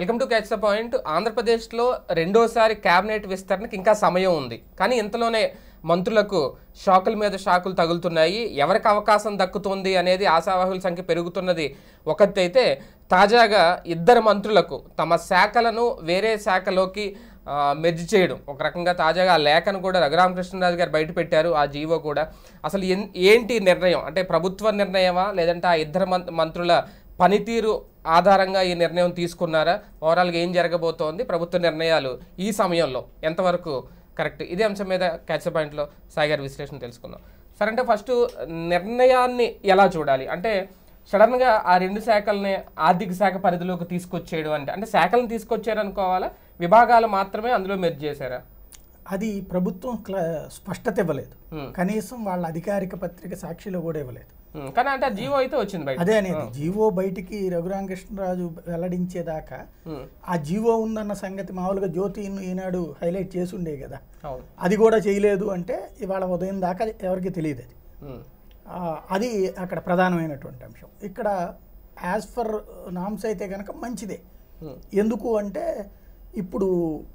Welcome to catch the point ఆంధ్రప్రదేశ్లో రెండోసారి cabinet విస్తరణకు ఇంకా సమయం ఉంది కానీ ఇంతలోనే మంత్రులకు షాకుల మీద షాకులు తగులుతున్నాయి ఎవరికి అవకాశం దక్కుతుంది అనేది ఆశావాహుల సంఖ్య పెరుగుతున్నది ఒకటైతే తాజాగా ఇద్దరు మంత్రులకు తమ శాఖలను వేరే శాఖలోకి మెర్జ్ చేయడం ఒక రకంగా తాజాగా లేఖను కూడా రఘురామకృష్ణరాజు గారు బయటపెట్టారు ఆ జీవో కూడా అసలు ఏంటి నిర్ణయం అంటే ప్రభుత్వ నిర్ణయమా లేదంటే ఆ ఇద్దరు మంత్రుల పనితీరు ఆధారంగా ఈ నిర్ణయం తీసుకున్నారా ఓవరాల్గా ఏం జరగబోతోంది ప్రభుత్వ నిర్ణయాలు ఈ సమయంలో ఎంతవరకు కరెక్ట్ ఇదే అంశం మీద క్యాచ్ పాయింట్లో సాగర్ విశ్లేషణ తెలుసుకుందాం సరే అంటే ఫస్ట్ నిర్ణయాన్ని ఎలా చూడాలి అంటే సడన్గా ఆ రెండు శాఖల్ని ఆర్థిక శాఖ పరిధిలోకి తీసుకొచ్చేయడం అంటే అంటే శాఖలను తీసుకొచ్చారనుకోవాలా విభాగాలు మాత్రమే అందులో మెర్జ్ చేశారా అది ప్రభుత్వం స్పష్టత ఇవ్వలేదు కనీసం వాళ్ళ అధికారిక పత్రిక సాక్షిలో కూడా ఇవ్వలేదు కానీ అంటే జీవో అయితే వచ్చింది బయట అదే అనేది జీవో బయటికి రఘురామకృష్ణరాజు వెల్లడించేదాకా ఆ జీవో ఉందన్న సంగతి మామూలుగా జ్యోతి ఈనాడు హైలైట్ చేసుండే కదా అది కూడా చేయలేదు అంటే ఇవాళ ఉదయం దాకా ఎవరికి తెలియదు అది అది అక్కడ ప్రధానమైనటువంటి అంశం ఇక్కడ యాజ్ ఫర్ నామ్స్ అయితే కనుక మంచిదే ఎందుకు అంటే ఇప్పుడు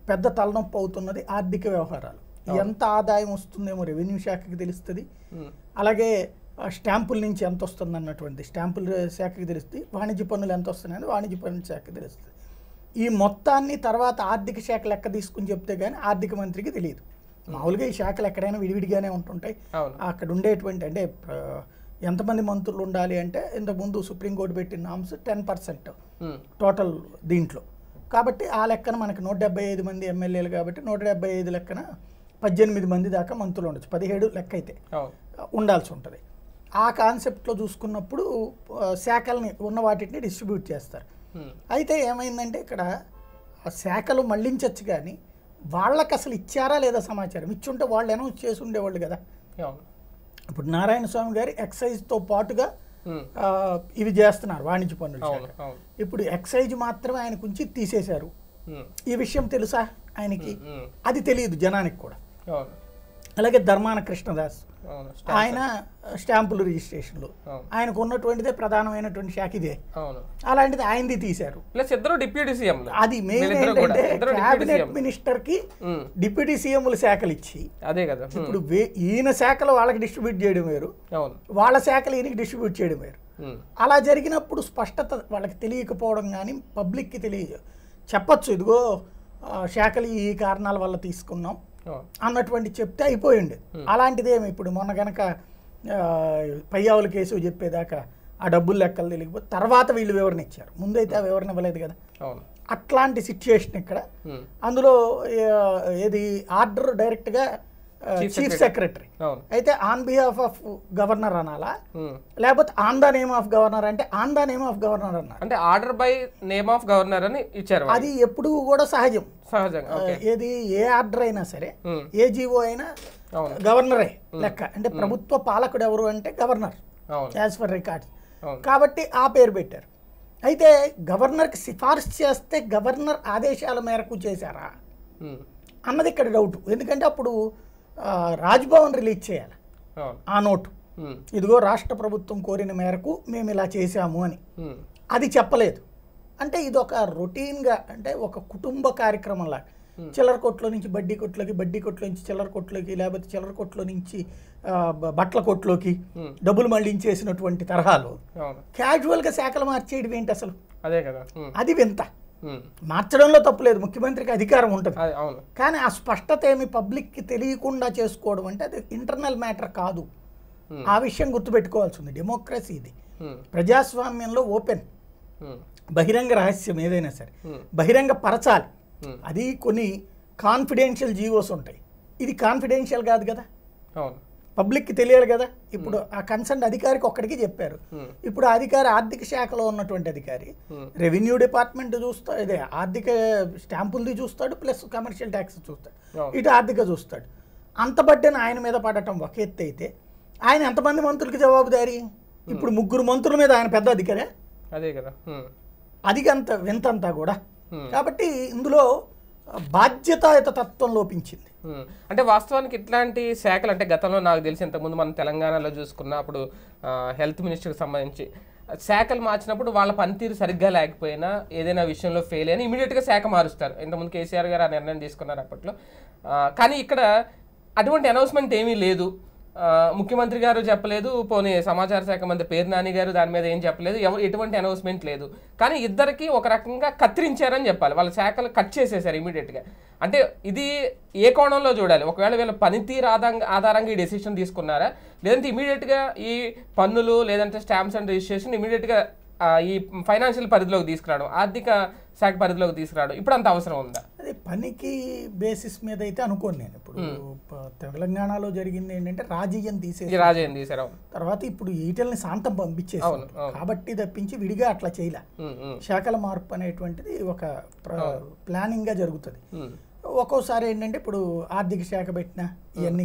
పెద్ద తలనొప్పి అవుతున్నది ఆర్థిక వ్యవహారాలు ఎంత ఆదాయం వస్తుందేమో రెవెన్యూ శాఖకి తెలుస్తుంది అలాగే స్టాంపుల నుంచి ఎంత వస్తుంది అన్నటువంటి స్టాంపుల శాఖకి తెలుస్తుంది వాణిజ్య పన్నులు ఎంత వస్తున్నాయని వాణిజ్య పన్నుల శాఖకి తెలుస్తుంది ఈ మొత్తాన్ని తర్వాత ఆర్థిక శాఖ లెక్క తీసుకుని చెప్తే కానీ ఆర్థిక మంత్రికి తెలియదు మామూలుగా ఈ శాఖలు ఎక్కడైనా విడివిడిగానే ఉంటుంటాయి అక్కడ ఉండేటువంటి అంటే ఎంతమంది మంత్రులు ఉండాలి అంటే ఇంతకుముందు సుప్రీంకోర్టు పెట్టిన నామ్స్ టెన్ పర్సెంట్ టోటల్ దీంట్లో కాబట్టి ఆ లెక్కన మనకి నూట డెబ్బై ఐదు మంది ఎమ్మెల్యేలు కాబట్టి నూట డెబ్బై ఐదు లెక్కన పద్దెనిమిది మంది దాకా మంత్రులు ఉండొచ్చు పదిహేడు లెక్క అయితే ఉండాల్సి ఉంటుంది ఆ కాన్సెప్ట్లో చూసుకున్నప్పుడు శాఖల్ని ఉన్న వాటిని డిస్ట్రిబ్యూట్ చేస్తారు అయితే ఏమైందంటే ఇక్కడ ఆ శాఖలు మళ్ళించవచ్చు కానీ వాళ్ళకి అసలు ఇచ్చారా లేదా సమాచారం ఇచ్చుంటే వాళ్ళు అనౌన్స్ చేసి ఉండేవాళ్ళు కదా ఇప్పుడు నారాయణ స్వామి గారి ఎక్సైజ్తో పాటుగా ఇవి చేస్తున్నారు వాణిజ్య పనులు ఇప్పుడు ఎక్సైజ్ మాత్రమే ఆయనకు ఉంచి తీసేశారు ఈ విషయం తెలుసా ఆయనకి అది తెలియదు జనానికి కూడా అలాగే ధర్మాన కృష్ణదాస్ ఆయన స్టాంపులు లో ఆయనకు ఉన్నటువంటిదే ప్రధానమైనటువంటి శాఖ ఇదే అలాంటిది ఆయనది తీశారు ప్లస్ ఇద్దరు డిప్యూటీ సీఎం అది మెయిన్ ఏంటంటే క్యాబినెట్ మినిస్టర్ కి డిప్యూటీ సీఎంలు శాఖలు ఇచ్చి అదే కదా ఇప్పుడు ఈయన శాఖలు వాళ్ళకి డిస్ట్రిబ్యూట్ చేయడం వేరు వాళ్ళ శాఖలు ఈయనకి డిస్ట్రిబ్యూట్ చేయడం వేరు అలా జరిగినప్పుడు స్పష్టత వాళ్ళకి తెలియకపోవడం కానీ పబ్లిక్కి తెలియ చెప్పచ్చు ఇదిగో శాఖలు ఈ కారణాల వల్ల తీసుకున్నాం అన్నటువంటి చెప్తే అయిపోయింది అలాంటిదేమి ఇప్పుడు మొన్న కనుక పయ్యావుల కేసు చెప్పేదాకా ఆ డబ్బులు లెక్కలు తెలియకపోతే తర్వాత వీళ్ళు వివరణ ఇచ్చారు ముందైతే ఆ వివరణ ఇవ్వలేదు కదా అట్లాంటి సిచ్యుయేషన్ ఇక్కడ అందులో ఏది ఆర్డర్ డైరెక్ట్గా చీఫ్ సెక్రటరీ అయితే ఆన్ బిహాఫ్ ఆఫ్ గవర్నర్ అనాలా hmm. లేకపోతే on the name of governor అంటే on the name of governor అన్నారు అంటే order by name of governor అని ఇచ్చారు అది ఎప్పుడు కూడా సహజం సహజం ఏది ఏ ఆర్డర్ అయినా సరే hmm. ఏ జీవో అయినా గవర్నరే hmm. లెక్క అంటే ప్రభుత్వ పాలకుడు ఎవరు అంటే గవర్నర్ యాజ్ ఫర్ రికార్డ్స్ కాబట్టి ఆ పేరు పెట్టారు అయితే గవర్నర్కి సిఫార్సు చేస్తే గవర్నర్ ఆదేశాల మేరకు చేశారా అన్నది ఇక్కడ డౌట్ ఎందుకంటే అప్పుడు రాజ్భవన్ రిలీజ్ చేయాలి ఆ నోటు ఇదిగో రాష్ట్ర ప్రభుత్వం కోరిన మేరకు మేము ఇలా చేశాము అని అది చెప్పలేదు అంటే ఇది ఒక రొటీన్గా అంటే ఒక కుటుంబ కార్యక్రమంలా చిల్లర కొట్లో నుంచి బడ్డీ కొట్లోకి బడ్డీ కొట్లో నుంచి చిల్లర కొట్లోకి లేకపోతే చిల్లర కొట్లో నుంచి బట్టల కొట్లోకి డబ్బులు మళ్ళించేసినటువంటి తరహాలు క్యాజువల్గా శాఖలు మార్చేయడం ఏంటి అసలు అదే కదా అది వింత Hmm. మార్చడంలో తప్పు లేదు ముఖ్యమంత్రికి అధికారం ఉంటుంది కానీ ఆ స్పష్టత ఏమి పబ్లిక్కి తెలియకుండా చేసుకోవడం అంటే అది ఇంటర్నల్ మ్యాటర్ కాదు hmm. ఆ విషయం ఉంది డెమోక్రసీ ఇది hmm. ప్రజాస్వామ్యంలో ఓపెన్ బహిరంగ రహస్యం ఏదైనా సరే బహిరంగ పరచాలి అది కొన్ని కాన్ఫిడెన్షియల్ జీవోస్ ఉంటాయి ఇది కాన్ఫిడెన్షియల్ కాదు కదా పబ్లిక్కి తెలియాలి కదా ఇప్పుడు ఆ కన్సర్న్ అధికారికి ఒక్కడికి చెప్పారు ఇప్పుడు అధికారి ఆర్థిక శాఖలో ఉన్నటువంటి అధికారి రెవెన్యూ డిపార్ట్మెంట్ చూస్తా ఇదే ఆర్థిక స్టాంపుల్ది చూస్తాడు ప్లస్ కమర్షియల్ ట్యాక్స్ చూస్తాడు ఇటు ఆర్థిక చూస్తాడు అంత బట్టని ఆయన మీద పడటం ఒక ఎత్తు అయితే ఆయన ఎంతమంది మంత్రులకి జవాబుదారి ఇప్పుడు ముగ్గురు మంత్రుల మీద ఆయన పెద్ద అధికారే అదే కదా వింత వింతంతా కూడా కాబట్టి ఇందులో బాధ్యతాయుత తత్వం లోపించింది అంటే వాస్తవానికి ఇట్లాంటి శాఖలు అంటే గతంలో నాకు తెలిసి ఇంతకుముందు మనం తెలంగాణలో చూసుకున్న అప్పుడు హెల్త్ మినిస్టర్కి సంబంధించి శాఖలు మార్చినప్పుడు వాళ్ళ పనితీరు సరిగ్గా లేకపోయినా ఏదైనా విషయంలో ఫెయిల్ అయినా ఇమీడియట్గా శాఖ మారుస్తారు ఇంతకుముందు కేసీఆర్ గారు ఆ నిర్ణయం తీసుకున్నారు అప్పట్లో కానీ ఇక్కడ అటువంటి అనౌన్స్మెంట్ ఏమీ లేదు ముఖ్యమంత్రి గారు చెప్పలేదు పోనీ సమాచార శాఖ మంత్రి పేరు నాని గారు దాని మీద ఏం చెప్పలేదు ఎవరు ఎటువంటి అనౌన్స్మెంట్ లేదు కానీ ఇద్దరికి ఒక రకంగా కత్తిరించారని చెప్పాలి వాళ్ళ శాఖలు కట్ చేసేసారు ఇమీడియట్గా అంటే ఇది ఏ కోణంలో చూడాలి ఒకవేళ వీళ్ళ పనితీరు ఆధారంగా ఆధారంగా ఈ డెసిషన్ తీసుకున్నారా లేదంటే ఇమీడియట్గా ఈ పన్నులు లేదంటే స్టాంప్స్ అండ్ రిజిస్ట్రేషన్ ఇమీడియట్గా ఈ ఫైనాన్షియల్ పరిధిలోకి తీసుకురావడం ఆర్థిక శాఖ పరిధిలోకి తీసుకురావడం ఇప్పుడు అంత అవసరం ఉందా పనికి బేసిస్ మీద అయితే అనుకోను నేను ఇప్పుడు తెలంగాణలో జరిగింది ఏంటంటే రాజీయం తీసేసి రాజీయం తీసారు తర్వాత ఇప్పుడు ఈటల్ని శాంతం పంపించేసి కాబట్టి తప్పించి విడిగా అట్లా చేయలే శాఖల మార్పు అనేటువంటిది ఒక ప్లానింగ్ గా జరుగుతుంది ఒక్కోసారి ఏంటంటే ఇప్పుడు ఆర్థిక శాఖ పెట్టిన ఇవన్నీ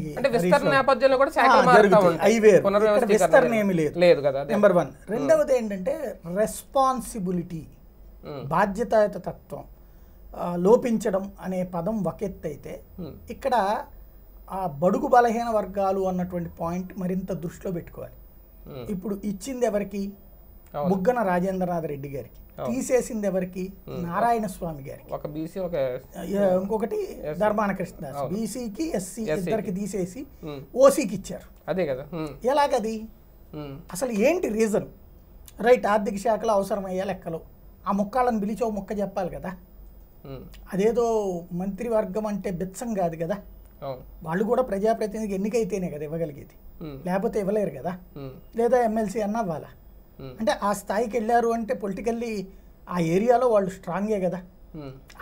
విస్తరణ ఏమి లేదు నెంబర్ వన్ రెండవది ఏంటంటే రెస్పాన్సిబిలిటీ బాధ్యతాయుత తత్వం లోపించడం అనే పదం వకెత్తైతే ఇక్కడ ఆ బడుగు బలహీన వర్గాలు అన్నటువంటి పాయింట్ మరింత దృష్టిలో పెట్టుకోవాలి ఇప్పుడు ఇచ్చింది ఎవరికి బుగ్గన రాజేంద్రనాథ్ రెడ్డి గారికి తీసేసింది ఎవరికి నారాయణ స్వామి గారికి ఒక బీసీ ఒక ఇంకొకటి ధర్మాన కృష్ణదాస్ బీసీకి ఎస్సీ ఇద్దరికి తీసేసి ఓసీకి ఇచ్చారు అదే కదా ఎలాగది అసలు ఏంటి రీజన్ రైట్ ఆర్థిక శాఖలో అవసరమయ్యే లెక్కలు ఆ ముక్కాలను పిలిచి ఒక ముక్క చెప్పాలి కదా అదేదో మంత్రివర్గం అంటే బెత్సం కాదు కదా వాళ్ళు కూడా ప్రజాప్రతినిధికి ఎన్నికైతేనే కదా ఇవ్వగలిగేది లేకపోతే ఇవ్వలేరు కదా లేదా ఎమ్మెల్సీ అన్న అవ్వాలా అంటే ఆ స్థాయికి వెళ్ళారు అంటే పొలిటికల్లీ ఆ ఏరియాలో వాళ్ళు స్ట్రాంగే కదా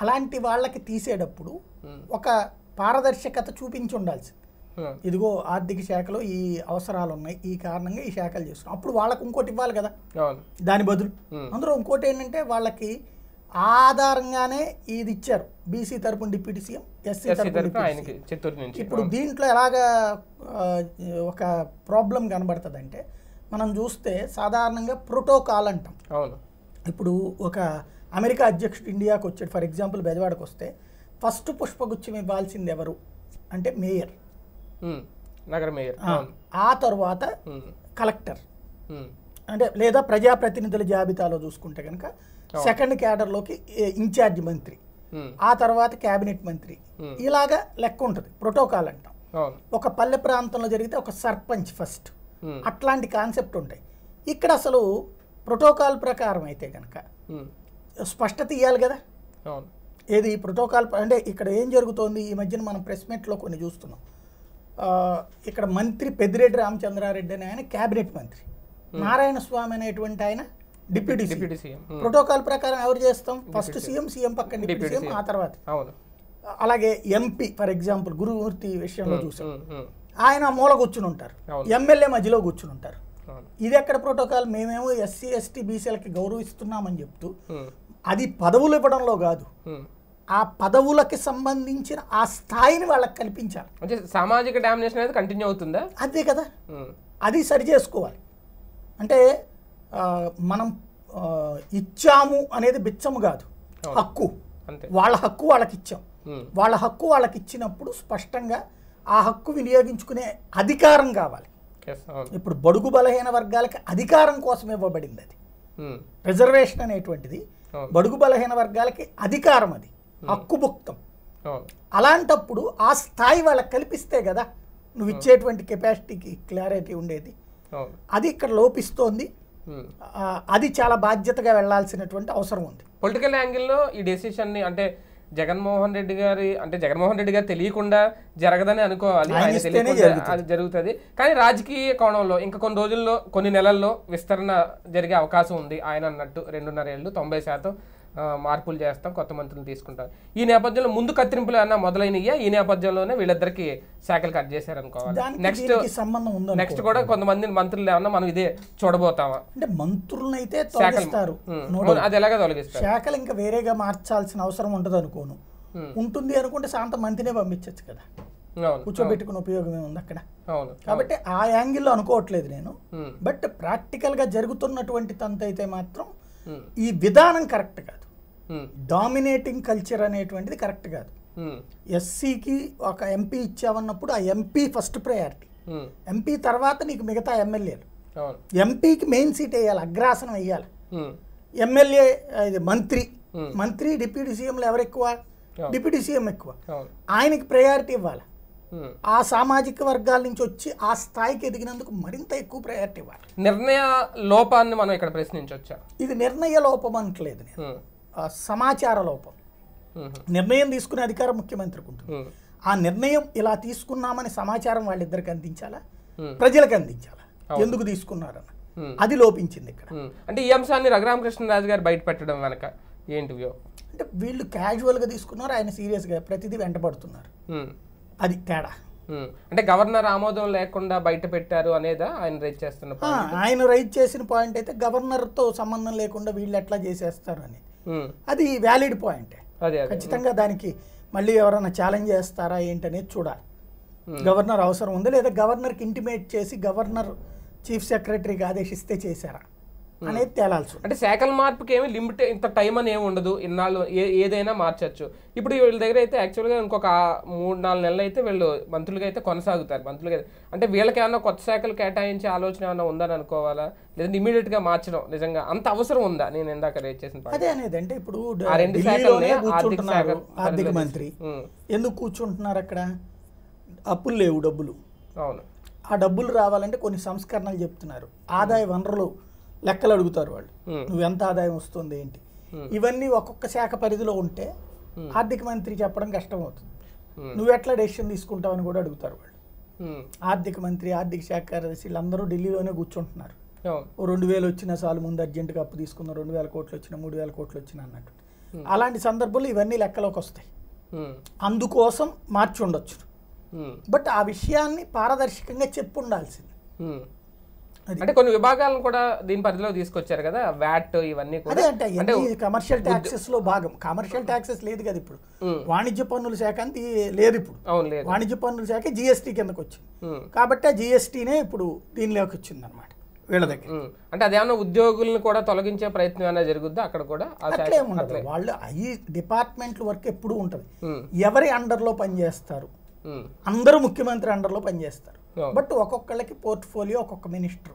అలాంటి వాళ్ళకి తీసేటప్పుడు ఒక పారదర్శకత చూపించి ఉండాల్సింది ఇదిగో ఆర్థిక శాఖలో ఈ అవసరాలు ఉన్నాయి ఈ కారణంగా ఈ శాఖలు చేస్తున్నాం అప్పుడు వాళ్ళకి ఇంకోటి ఇవ్వాలి కదా దాని బదులు అందులో ఇంకోటి ఏంటంటే వాళ్ళకి ఆధారంగానే ఇది ఇచ్చారు బీసీ తరపున డిప్యూటీ సీఎం ఎస్సీ తరపున ఇప్పుడు దీంట్లో ఎలాగ ఒక ప్రాబ్లం కనబడుతుంది అంటే మనం చూస్తే సాధారణంగా ప్రోటోకాల్ అంటాం అవును ఇప్పుడు ఒక అమెరికా అధ్యక్షుడు ఇండియాకు వచ్చాడు ఫర్ ఎగ్జాంపుల్ బెజవాడకు వస్తే ఫస్ట్ పుష్పగుచ్చం ఇవ్వాల్సింది ఎవరు అంటే మేయర్ నగర మేయర్ ఆ తర్వాత కలెక్టర్ అంటే లేదా ప్రజాప్రతినిధుల జాబితాలో చూసుకుంటే కనుక సెకండ్ క్యాడర్లోకి ఇన్ఛార్జ్ మంత్రి ఆ తర్వాత క్యాబినెట్ మంత్రి ఇలాగా లెక్క ఉంటుంది ప్రోటోకాల్ అంటాం ఒక పల్లె ప్రాంతంలో జరిగితే ఒక సర్పంచ్ ఫస్ట్ అట్లాంటి కాన్సెప్ట్ ఉంటాయి ఇక్కడ అసలు ప్రోటోకాల్ ప్రకారం అయితే కనుక స్పష్టత ఇవ్వాలి కదా ఏది ప్రోటోకాల్ అంటే ఇక్కడ ఏం జరుగుతోంది ఈ మధ్యన మనం ప్రెస్ మీట్లో కొన్ని చూస్తున్నాం ఇక్కడ మంత్రి పెద్దిరెడ్డి రామచంద్రారెడ్డి అని ఆయన క్యాబినెట్ మంత్రి Hmm. నారాయణ స్వామి అనేటువంటి ఆయన deputy deputy CM hmm. Protocol ప్రకారం ఎవరు చేస్తాం ఫస్ట్ సీఎం సీఎం పక్కన డిప్యూటీ సీఎం ఆ తర్వాత అవును అలాగే ఎంపీ ఫర్ ఎగ్జాంపుల్ గురుమూర్తి విషయంలో hmm. చూసాం ఆయన మూల కూర్చుని ఉంటారు ఎమ్మెల్యే మధ్యలో కూర్చుని ఉంటారు ఇది ఎక్కడ ప్రోటోకాల్ మేమేమో ఎస్సీ ఎస్టీ బీసీలకి గౌరవిస్తున్నామని చెప్తూ అది పదవులు ఇవ్వడంలో కాదు ఆ పదవులకి సంబంధించిన ఆ స్థాయిని వాళ్ళకి కల్పించాలి సామాజిక డామినేషన్ అనేది కంటిన్యూ అవుతుందా అదే కదా అది సరి చేసుకోవాలి అంటే మనం ఇచ్చాము అనేది బిచ్చము కాదు హక్కు వాళ్ళ హక్కు వాళ్ళకి ఇచ్చాం వాళ్ళ హక్కు వాళ్ళకి ఇచ్చినప్పుడు స్పష్టంగా ఆ హక్కు వినియోగించుకునే అధికారం కావాలి ఇప్పుడు బడుగు బలహీన వర్గాలకి అధికారం కోసం ఇవ్వబడింది అది రిజర్వేషన్ అనేటువంటిది బడుగు బలహీన వర్గాలకి అధికారం అది హక్కుభుక్తం అలాంటప్పుడు ఆ స్థాయి వాళ్ళకి కల్పిస్తే కదా నువ్వు ఇచ్చేటువంటి కెపాసిటీకి క్లారిటీ ఉండేది అది ఇక్కడ లోపిస్తోంది అది చాలా బాధ్యతగా వెళ్లాల్సినటువంటి అవసరం ఉంది పొలిటికల్ యాంగిల్లో ఈ డెసిషన్ని అంటే జగన్మోహన్ రెడ్డి గారి అంటే జగన్మోహన్ రెడ్డి గారు తెలియకుండా జరగదని అనుకోవాలి అది జరుగుతుంది కానీ రాజకీయ కోణంలో ఇంకా కొన్ని రోజుల్లో కొన్ని నెలల్లో విస్తరణ జరిగే అవకాశం ఉంది ఆయన అన్నట్టు రెండున్నర ఏళ్ళు తొంభై శాతం మార్పులు చేస్తాం కొత్త మంత్రులు తీసుకుంటాం ఈ నేపథ్యంలో ముందు కత్తిరింపులు అన్న మొదలైనయ్యా ఈ నేపథ్యంలోనే వీళ్ళిద్దరికి శాఖలు కట్ చేశారు అనుకోవాలి నెక్స్ట్ సంబంధం ఉందో నెక్స్ట్ కూడా కొంతమంది మంత్రులు ఏమన్నా మనం ఇదే చూడబోతామా అంటే మంత్రులను అయితే తొలగిస్తారు అది ఎలాగ తొలగిస్తారు శాఖలు ఇంకా వేరేగా మార్చాల్సిన అవసరం ఉండదు అనుకోను ఉంటుంది అనుకుంటే శాంత మంత్రినే పంపించచ్చు కదా కూర్చోబెట్టుకున్న ఉపయోగం ఏముంది అక్కడ కాబట్టి ఆ యాంగిల్లో అనుకోవట్లేదు నేను బట్ ప్రాక్టికల్ గా జరుగుతున్నటువంటి తంత అయితే మాత్రం ఈ విధానం కరెక్ట్ గా డామినేటింగ్ hmm. కల్చర్ అనేటువంటిది కరెక్ట్ కాదు ఎస్సీకి hmm. ఒక ఎంపీ ఇచ్చామన్నప్పుడు ఆ ఎంపీ ఫస్ట్ ప్రయారిటీ ఎంపీ తర్వాత నీకు మిగతా ఎమ్మెల్యేలు ఎంపీకి మెయిన్ సీట్ వేయాలి అగ్రాసనం వేయాలి ఎమ్మెల్యే hmm. ఇది మంత్రి మంత్రి డిప్యూటీ సీఎంలు ఎవరు ఎక్కువ డిప్యూటీ సీఎం ఎక్కువ ఆయనకి ప్రయారిటీ ఇవ్వాలి ఆ సామాజిక వర్గాల నుంచి వచ్చి ఆ స్థాయికి ఎదిగినందుకు మరింత ఎక్కువ ప్రయారిటీ ఇవ్వాలి నిర్ణయ లోపాన్ని మనం ఇక్కడ ప్రశ్నించవచ్చా ఇది నిర్ణయ లోపం అనట్లేదు నేను సమాచార లోపం నిర్ణయం తీసుకునే అధికారం ముఖ్యమంత్రికి ఉంటుంది ఆ నిర్ణయం ఇలా తీసుకున్నామని సమాచారం వాళ్ళిద్దరికి అందించాలా ప్రజలకు అందించాలా ఎందుకు తీసుకున్నారని అది లోపించింది ఇక్కడ అంటే ఈ అంశాన్ని రఘురామకృష్ణరాజు గారు బయట పెట్టడం వెనక ఏంటి అంటే వీళ్ళు క్యాజువల్గా తీసుకున్నారు ఆయన సీరియస్గా ప్రతిదీ వెంటబడుతున్నారు అది తేడా అంటే గవర్నర్ ఆమోదం లేకుండా బయట పెట్టారు అనేదా ఆయన రైజ్ చేస్తున్న ఆయన రైజ్ చేసిన పాయింట్ అయితే గవర్నర్తో సంబంధం లేకుండా వీళ్ళు ఎట్లా చేసేస్తారు అని Hmm. అది వ్యాలిడ్ పాయింట్ ఖచ్చితంగా దానికి మళ్ళీ ఎవరైనా ఛాలెంజ్ చేస్తారా ఏంటనేది చూడాలి hmm. గవర్నర్ అవసరం ఉందా లేదా గవర్నర్కి ఇంటిమేట్ చేసి గవర్నర్ చీఫ్ సెక్రటరీకి ఆదేశిస్తే చేశారా అనేది తేలాల్సి అంటే శాఖల మార్పుకి ఏమి లిమిట్ ఇంత టైం అని ఏమి ఉండదు ఇన్నాళ్ళు ఏదైనా మార్చచ్చు ఇప్పుడు వీళ్ళ దగ్గర అయితే యాక్చువల్గా ఇంకొక మూడు నాలుగు నెలలు అయితే వీళ్ళు మంత్రులుగా అయితే కొనసాగుతారు మంత్రులుగా అంటే వీళ్ళకి ఏమైనా కొత్త శాఖలు కేటాయించే ఆలోచన ఏమైనా ఉందని అనుకోవాలా లేదంటే ఇమీడియట్ గా మార్చడం నిజంగా అంత అవసరం ఉందా నేను ఇందాక రేట్ చేసిన అదే అనేది అంటే ఇప్పుడు రెండు ఆర్థిక ఆర్థిక మంత్రి ఎందుకు కూర్చుంటున్నారు అక్కడ అప్పులు లేవు డబ్బులు అవును ఆ డబ్బులు రావాలంటే కొన్ని సంస్కరణలు చెప్తున్నారు ఆదాయ వనరులు లెక్కలు అడుగుతారు వాళ్ళు నువ్వు ఎంత ఆదాయం వస్తుంది ఏంటి ఇవన్నీ ఒక్కొక్క శాఖ పరిధిలో ఉంటే ఆర్థిక మంత్రి చెప్పడం కష్టం అవుతుంది నువ్వు ఎట్లా డెసిషన్ తీసుకుంటావని కూడా అడుగుతారు వాళ్ళు ఆర్థిక మంత్రి ఆర్థిక శాఖ కార్యదర్శి అందరూ ఢిల్లీలోనే కూర్చుంటున్నారు రెండు వేలు వచ్చినా చాలు ముందు అర్జెంటుగా అప్పు తీసుకున్న రెండు వేల కోట్లు వచ్చినా మూడు వేల కోట్లు వచ్చినా అన్నట్టు అలాంటి సందర్భంలో ఇవన్నీ లెక్కలోకి వస్తాయి అందుకోసం మార్చి ఉండొచ్చు బట్ ఆ విషయాన్ని పారదర్శకంగా చెప్పు ఉండాల్సింది అంటే కొన్ని విభాగాలను కూడా దీని పరిధిలో తీసుకొచ్చారు కదా వ్యాట్ ఇవన్నీ కూడా అంటే కమర్షియల్ ట్యాక్సెస్ లో భాగం కమర్షియల్ ట్యాక్సెస్ లేదు కదా ఇప్పుడు వాణిజ్య పన్నుల శాఖ అంత లేదు ఇప్పుడు వాణిజ్య పన్నుల శాఖ జిఎస్టీ కిందకు వచ్చింది కాబట్టి ఆ జిఎస్టీనే ఇప్పుడు దీనిలోకి వచ్చింది అనమాట వీళ్ళ దగ్గర అంటే అదేమన్నా ఉద్యోగులను కూడా తొలగించే ప్రయత్నం ఏమైనా జరుగుద్దా అక్కడ కూడా అట్లే ఉండదు వాళ్ళు ఈ డిపార్ట్మెంట్ వర్క్ ఎప్పుడు ఉంటుంది ఎవరి అండర్లో పనిచేస్తారు అందరూ ముఖ్యమంత్రి అండర్లో పనిచేస్తారు బట్ ఒక్కొక్కళ్ళకి పోర్ట్ఫోలియో ఒక్కొక్క మినిస్టర్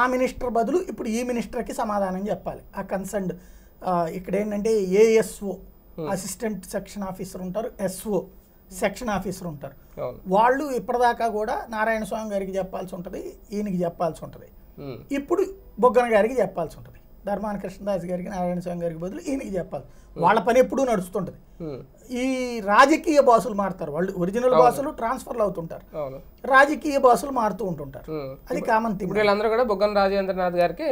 ఆ మినిస్టర్ బదులు ఇప్పుడు ఈ మినిస్టర్కి సమాధానం చెప్పాలి ఆ కన్సర్న్డ్ ఇక్కడ ఏంటంటే ఏఎస్ఓ అసిస్టెంట్ సెక్షన్ ఆఫీసర్ ఉంటారు ఎస్ఓ సెక్షన్ ఆఫీసర్ ఉంటారు వాళ్ళు ఇప్పటిదాకా కూడా నారాయణ స్వామి గారికి చెప్పాల్సి ఉంటుంది ఈయనకి చెప్పాల్సి ఉంటుంది ఇప్పుడు బొగ్గన గారికి చెప్పాల్సి ఉంటుంది ధర్మాన కృష్ణదాస్ గారికి నారాయణ స్వామి గారికి బదులు ఈయనకి చెప్పాలి వాళ్ళ పని ఎప్పుడూ నడుస్తుంటుంది ఈ రాజకీయ బాసులు మారుతారు వాళ్ళు ఒరిజినల్ బాసులు ట్రాన్స్ఫర్లు అవుతుంటారు రాజకీయ బాసులు మారుతూ ఉంటుంటారు అది కామన్ థింగ్ వీళ్ళందరూ కూడా బొగ్గన రాజేంద్రనాథ్ గారికి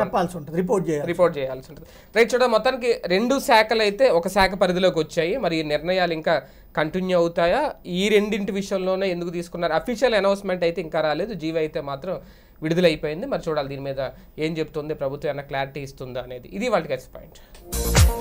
చెప్పాల్సి ఉంటుంది రిపోర్ట్ చేయాలి రిపోర్ట్ చేయాల్సి ఉంటుంది రైట్ చూడ మొత్తానికి రెండు శాఖలు అయితే ఒక శాఖ పరిధిలోకి వచ్చాయి మరి ఈ నిర్ణయాలు ఇంకా కంటిన్యూ అవుతాయా ఈ రెండింటి విషయంలోనే ఎందుకు తీసుకున్నారు అఫీషియల్ అనౌన్స్మెంట్ అయితే ఇంకా రాలేదు జీవి అయితే మాత్రం విడుదలైపోయింది మరి చూడాలి దీని మీద ఏం చెప్తుంది ప్రభుత్వం ఏమైనా క్లారిటీ ఇస్తుందా అనేది ఇది వాళ్ళకి పాయింట్